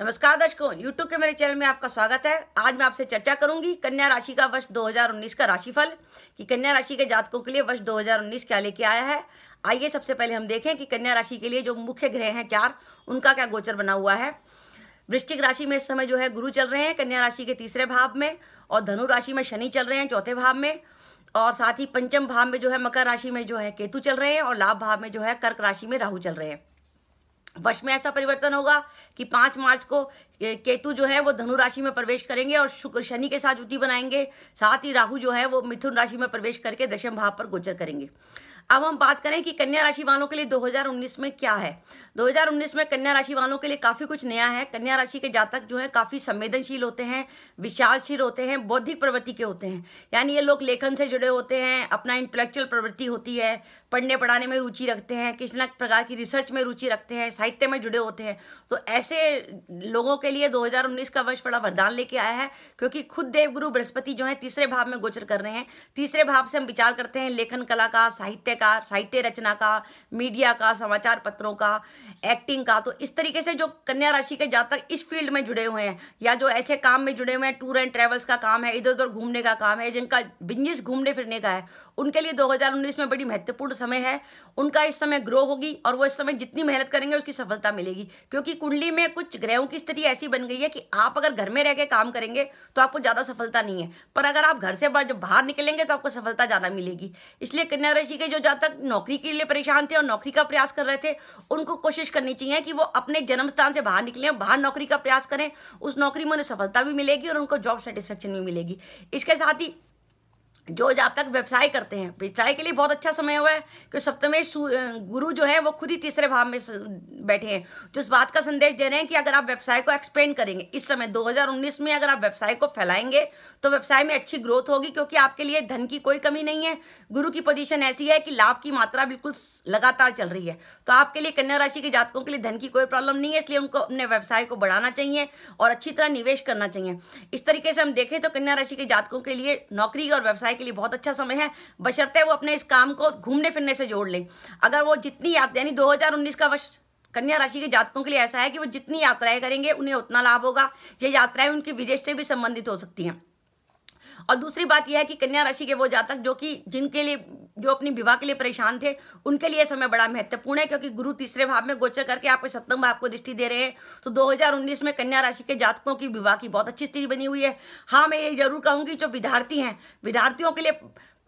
नमस्कार दर्शकों यूट्यूब के मेरे चैनल में आपका स्वागत है आज मैं आपसे चर्चा करूंगी कन्या राशि का वर्ष 2019 का राशिफल कि कन्या राशि के जातकों के लिए वर्ष 2019 क्या लेके आया है आइए सबसे पहले हम देखें कि कन्या राशि के लिए जो मुख्य ग्रह हैं चार उनका क्या गोचर बना हुआ है वृश्चिक राशि में इस समय जो है गुरु चल रहे हैं कन्या राशि के तीसरे भाव में और धनु राशि में शनि चल रहे हैं चौथे भाव में और साथ ही पंचम भाव में जो है मकर राशि में जो है केतु चल रहे हैं और लाभ भाव में जो है कर्क राशि में राहु चल रहे हैं वर्ष में ऐसा परिवर्तन होगा कि पांच मार्च को केतु जो है वो धनु राशि में प्रवेश करेंगे और शुक्र शनि के साथ युति बनाएंगे साथ ही राहु जो है वो मिथुन राशि में प्रवेश करके दशम भाव पर गोचर करेंगे अब हम बात करें कि कन्या राशि वालों के लिए 2019 में क्या है 2019 में कन्या राशि वालों के लिए काफ़ी कुछ नया है कन्या राशि के जातक जो है काफ़ी संवेदनशील होते हैं विशालशील होते हैं बौद्धिक प्रवृत्ति के होते हैं यानी ये लोग लेखन से जुड़े होते हैं अपना इंटेलेक्चुअल प्रवृत्ति होती है पढ़ने पढ़ाने में रुचि रखते हैं किसी न प्रकार की रिसर्च में रुचि रखते हैं साहित्य में जुड़े होते हैं तो ऐसे लोगों के लिए दो का वर्ष बड़ा वरदान लेके आया है क्योंकि खुद देवगुरु बृहस्पति जो है तीसरे भाव में गोचर कर रहे हैं तीसरे भाव से हम विचार करते हैं लेखन कला का साहित्य का साहित्य रचना का मीडिया का समाचार पत्रों का एक्टिंग का तो इस तरीके से जो कन्या राशि के जातक इस फील्ड में जुड़े हुए हैं या जो ऐसे काम में जुड़े हुए हैं टूर एंड ट्रेवल्स का काम है इधर उधर घूमने का काम है जिनका बिजनेस घूमने फिरने का है उनके लिए दो में बड़ी महत्वपूर्ण समय है उनका इस समय ग्रो होगी और वो इस समय जितनी मेहनत करेंगे उसकी सफलता मिलेगी क्योंकि कुंडली में कुछ ग्रहों की स्थिति ऐसी बन गई है कि आप अगर घर में रह के काम करेंगे तो आपको ज़्यादा सफलता नहीं है पर अगर आप घर से बाहर निकलेंगे तो आपको सफलता ज़्यादा मिलेगी इसलिए कन्या राशि के जो जहाँ तक नौकरी के लिए परेशान थे और नौकरी का प्रयास कर रहे थे उनको कोशिश करनी चाहिए कि वो अपने जन्म स्थान से बाहर निकलें बाहर नौकरी का प्रयास करें उस नौकरी में उन्हें सफलता भी मिलेगी और उनको जॉब सेटिस्फेक्शन भी मिलेगी इसके साथ ही जो जातक व्यवसाय करते हैं व्यवसाय के लिए बहुत अच्छा समय हुआ है क्योंकि सप्तमेश गुरु जो है वो खुद ही तीसरे भाव में बैठे हैं जो तो इस बात का संदेश दे रहे हैं कि अगर आप व्यवसाय को एक्सपेंड करेंगे इस समय 2019 में अगर आप व्यवसाय को फैलाएंगे तो व्यवसाय में अच्छी ग्रोथ होगी क्योंकि आपके लिए धन की कोई कमी नहीं है गुरु की पोजिशन ऐसी है कि लाभ की मात्रा बिल्कुल लगातार चल रही है तो आपके लिए कन्या राशि के जातकों के लिए धन की कोई प्रॉब्लम नहीं है इसलिए उनको अपने व्यवसाय को बढ़ाना चाहिए और अच्छी तरह निवेश करना चाहिए इस तरीके से हम देखें तो कन्या राशि के जातकों के लिए नौकरी और व्यवसाय के लिए बहुत अच्छा समय है बशर्ते वो अपने इस काम को घूमने फिरने से जोड़ लें अगर वो जितनी यात्रा यानी 2019 का वर्ष कन्या राशि के जातकों के लिए ऐसा है कि वो जितनी यात्राएं करेंगे उन्हें उतना लाभ होगा ये यात्राएं उनकी विदेश से भी संबंधित हो सकती हैं और दूसरी बात यह है कि कन्या राशि के वो जातक जो कि जिनके लिए जो अपनी विवाह के लिए परेशान थे उनके लिए समय बड़ा महत्वपूर्ण है क्योंकि गुरु तीसरे भाव में गोचर करके आपके सप्तम भाव को दृष्टि दे रहे हैं तो 2019 में कन्या राशि के जातकों की विवाह की बहुत अच्छी स्थिति बनी हुई है हाँ मैं ये जरूर कहूंगी जो विद्यार्थी हैं विद्यार्थियों के लिए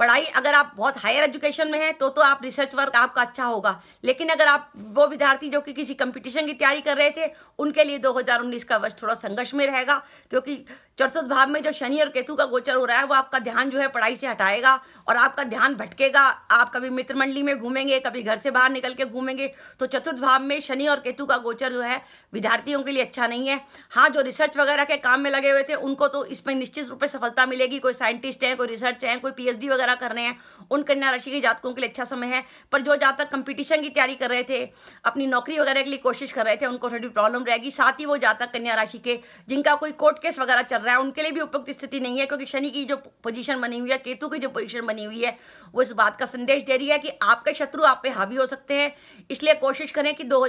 पढ़ाई अगर आप बहुत हायर एजुकेशन में हैं तो तो आप रिसर्च वर्क आपका अच्छा होगा लेकिन अगर आप वो विद्यार्थी जो कि किसी कंपटीशन की तैयारी कर रहे थे उनके लिए 2019 का वर्ष थोड़ा संघर्ष में रहेगा क्योंकि चतुर्थ भाव में जो शनि और केतु का गोचर हो रहा है वो आपका ध्यान जो है पढ़ाई से हटाएगा और आपका ध्यान भटकेगा आप कभी मित्र मंडली में घूमेंगे कभी घर से बाहर निकल के घूमेंगे तो चतुर्थ भाव में शनि और केतु का गोचर जो है विद्यार्थियों के लिए अच्छा नहीं है हाँ जो रिसर्च वगैरह के काम में लगे हुए थे उनको तो इसमें निश्चित रूप से सफलता मिलेगी कोई साइंटिस्ट है कोई रिसर्च है कोई पी वगैरह तरह कर रहे हैं उन कन्या राशि के जातकों के लिए अच्छा समय है पर जो जातक कंपटीशन की तैयारी कर रहे थे अपनी नौकरी वगैरह के लिए कोशिश कर रहे थे उनको थोड़ी प्रॉब्लम रहेगी साथ ही वो जातक कन्या राशि के जिनका कोई कोर्ट केस वगैरह चल रहा है उनके लिए भी उपयुक्त स्थिति नहीं है क्योंकि शनि की जो पोजिशन बनी हुई है केतु की जो पोजिशन बनी हुई है वो इस बात का संदेश दे रही है कि आपके शत्रु आप पे हावी हो सकते हैं इसलिए कोशिश करें कि दो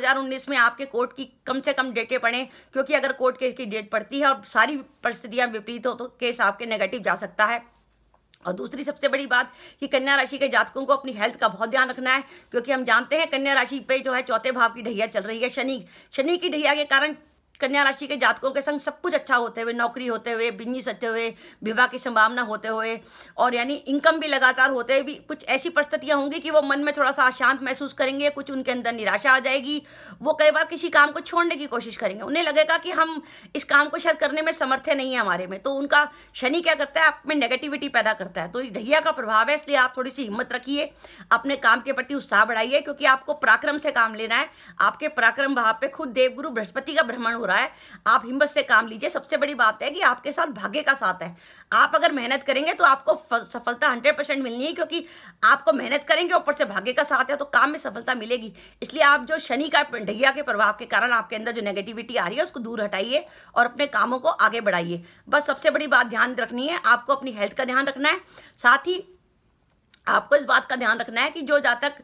में आपके कोर्ट की कम से कम डेटें पड़े क्योंकि अगर कोर्ट केस की डेट पड़ती है और सारी परिस्थितियाँ विपरीत हो तो केस आपके नेगेटिव जा सकता है और दूसरी सबसे बड़ी बात कि कन्या राशि के जातकों को अपनी हेल्थ का बहुत ध्यान रखना है क्योंकि हम जानते हैं कन्या राशि पे जो है चौथे भाव की ढैया चल रही है शनि शनि की ढैया के कारण कन्या राशि के जातकों के संग सब कुछ अच्छा होते हुए नौकरी होते हुए बिजनेस अच्छे हुए विवाह की संभावना होते हुए और यानी इनकम भी लगातार होते हुए भी कुछ ऐसी परिस्थितियाँ होंगी कि वो मन में थोड़ा सा अशांत महसूस करेंगे कुछ उनके अंदर निराशा आ जाएगी वो कई बार किसी काम को छोड़ने की कोशिश करेंगे उन्हें लगेगा कि हम इस काम को शायद करने में समर्थ्य नहीं है हमारे में तो उनका शनि क्या करता है आप में नेगेटिविटी पैदा करता है तो ढैया का प्रभाव है इसलिए आप थोड़ी सी हिम्मत रखिए अपने काम के प्रति उत्साह बढ़ाइए क्योंकि आपको पराक्रम से काम लेना है आपके पराक्रम भाव पे खुद देवगुरु बृहस्पति का भ्रमण हो रहा रहा है आप हिम्मत से काम लीजिए सबसे बड़ी बात है कि आपके साथ भाग्य का साथ है आप अगर मेहनत करेंगे तो आपको सफलता हंड्रेड परसेंट मिलनी है क्योंकि आपको मेहनत करेंगे ऊपर से भाग्य का साथ है तो काम में सफलता मिलेगी इसलिए आप जो शनि का ढैया के प्रभाव के कारण आपके अंदर जो नेगेटिविटी आ रही है उसको दूर हटाइए और अपने कामों को आगे बढ़ाइए बस सबसे बड़ी बात ध्यान रखनी है आपको अपनी हेल्थ का ध्यान रखना है साथ ही आपको इस बात का ध्यान रखना है कि जो जातक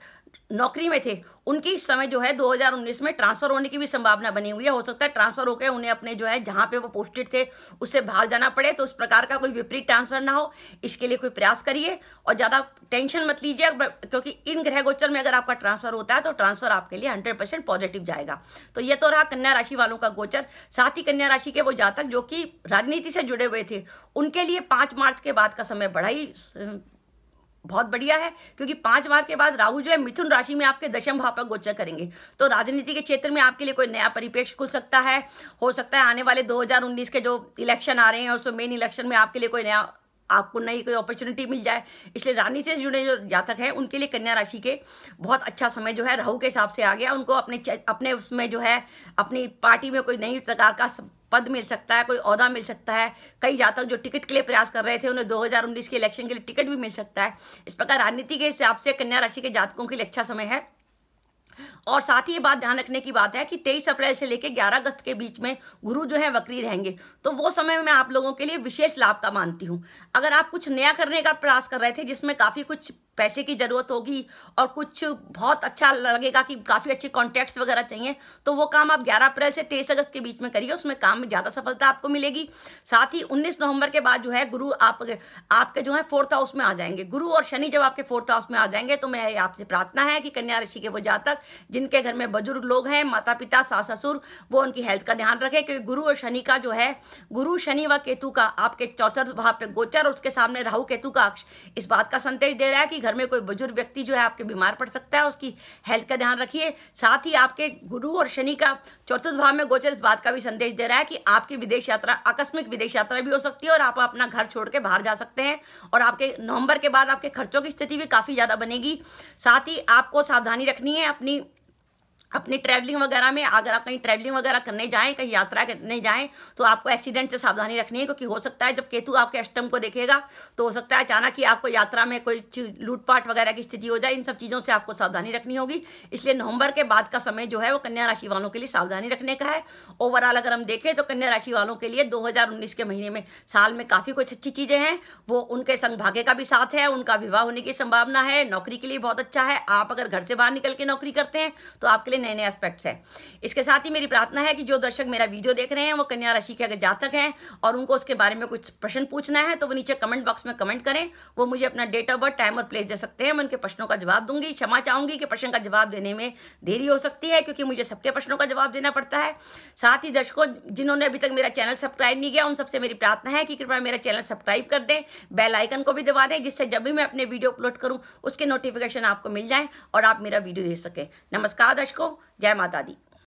नौकरी में थे उनकी इस समय जो है 2019 में ट्रांसफ़र होने की भी संभावना बनी हुई है हो सकता है ट्रांसफ़र होकर उन्हें अपने जो है जहाँ पे वो पोस्टेड थे उससे बाहर जाना पड़े तो उस प्रकार का कोई विपरीत ट्रांसफ़र ना हो इसके लिए कोई प्रयास करिए और ज़्यादा टेंशन मत लीजिए क्योंकि इन ग्रह गोचर में अगर आपका ट्रांसफ़र होता है तो ट्रांसफ़र आपके लिए हंड्रेड पॉजिटिव जाएगा तो ये तो रहा कन्या राशि वालों का गोचर साथ ही कन्या राशि के वो जातक जो कि राजनीति से जुड़े हुए थे उनके लिए पाँच मार्च के बाद का समय बड़ा ही बहुत बढ़िया है क्योंकि पांच बार के बाद राहु जो है मिथुन राशि में आपके दशम भाव पर गोचर करेंगे तो राजनीति के क्षेत्र में आपके लिए कोई नया परिपेक्ष खुल सकता है हो सकता है आने वाले 2019 के जो इलेक्शन आ रहे हैं उसमें मेन इलेक्शन में आपके लिए कोई नया आपको नई कोई अपॉर्चुनिटी मिल जाए इसलिए रानी से जुड़े जो जातक हैं उनके लिए कन्या राशि के बहुत अच्छा समय जो है राहु के हिसाब से आ गया उनको अपने अपने उसमें जो है अपनी पार्टी में कोई नई प्रकार का पद मिल सकता है कोई अहदा मिल सकता है कई जातक जो टिकट के लिए प्रयास कर रहे थे उन्हें 2019 के इलेक्शन के लिए टिकट भी मिल सकता है इस प्रकार राजनीति के हिसाब से कन्या राशि के जातकों के लिए अच्छा समय है और साथ ही ये बात ध्यान रखने की बात है कि 23 अप्रैल से लेकर 11 अगस्त के बीच में गुरु जो है वक्री रहेंगे तो वो समय मैं आप लोगों के लिए विशेष लाभ का मानती हूँ अगर आप कुछ नया करने का प्रयास कर रहे थे जिसमें काफ़ी कुछ पैसे की ज़रूरत होगी और कुछ बहुत अच्छा लगेगा कि काफ़ी अच्छे कॉन्टैक्ट्स वगैरह चाहिए तो वो काम आप 11 अप्रैल से 23 अगस्त के बीच में करिए उसमें काम में ज़्यादा सफलता आपको मिलेगी साथ ही 19 नवंबर के बाद जो है गुरु आप आपके जो है फोर्थ हाउस में आ जाएंगे गुरु और शनि जब आपके फोर्थ हाउस में आ जाएंगे तो मैं आपसे प्रार्थना है कि कन्या राशि के वो जातक जिनके घर में बुजुर्ग लोग हैं माता पिता सास ससुर वो उनकी हेल्थ का ध्यान रखें क्योंकि गुरु और शनि का जो है गुरु शनि व केतु का आपके चौथर भाव पे गोचर और उसके सामने राहु केतु का अक्ष इस बात का संदेश दे रहा है कि घर में कोई बुजुर्ग व्यक्ति जो है आपके बीमार पड़ सकता है उसकी हेल्थ का ध्यान रखिए साथ ही आपके गुरु और शनि का चौथुर्थ भाव में गोचर इस बात का भी संदेश दे रहा है कि आपकी विदेश यात्रा आकस्मिक विदेश यात्रा भी हो सकती है और आप अपना घर छोड़ के बाहर जा सकते हैं और आपके नवंबर के बाद आपके खर्चों की स्थिति भी काफ़ी ज़्यादा बनेगी साथ ही आपको सावधानी रखनी है अपनी अपनी ट्रैवलिंग वगैरह में अगर आप कहीं ट्रैवलिंग वगैरह करने जाएं कहीं यात्रा करने जाएं तो आपको एक्सीडेंट से सावधानी रखनी है क्योंकि हो सकता है जब केतु आपके अष्टम को देखेगा तो हो सकता है अचानक ही आपको यात्रा में कोई लूटपाट वगैरह की स्थिति हो जाए इन सब चीज़ों से आपको सावधानी रखनी होगी इसलिए नवंबर के बाद का समय जो है वो कन्या राशि वालों के लिए सावधानी रखने का है ओवरऑल अगर हम देखें तो कन्या राशि वालों के लिए दो के महीने में साल में काफ़ी कुछ अच्छी चीज़ें हैं वो उनके संग का भी साथ है उनका विवाह होने की संभावना है नौकरी के लिए बहुत अच्छा है आप अगर घर से बाहर निकल के नौकरी करते हैं तो आप आपके लिए नए नए एस्पेक्ट्स हैं इसके साथ ही मेरी प्रार्थना है कि जो दर्शक मेरा वीडियो देख रहे हैं वो कन्या राशि के अगर जातक हैं और उनको उसके बारे में कुछ प्रश्न पूछना है तो वो नीचे कमेंट बॉक्स में कमेंट करें वो मुझे अपना डेट ऑफ बर्थ टाइम और प्लेस दे सकते हैं मैं उनके प्रश्नों का जवाब दूंगी क्षमा चाहूंगी कि प्रश्न का जवाब देने में देरी हो सकती है क्योंकि मुझे सबके प्रश्नों का जवाब देना पड़ता है साथ ही दर्शकों जिन्होंने अभी तक मेरा चैनल सब्सक्राइब नहीं किया उन सबसे मेरी प्रार्थना है कि कृपया मेरा चैनल सब्सक्राइब कर दें बेल आइकन को भी दबा दें जिससे जब भी मैं अपने वीडियो अपलोड करूं उसके नोटिफिकेशन आपको मिल जाए और आप मेरा वीडियो देख सकें नमस्कार दर्शकों को जय माता दी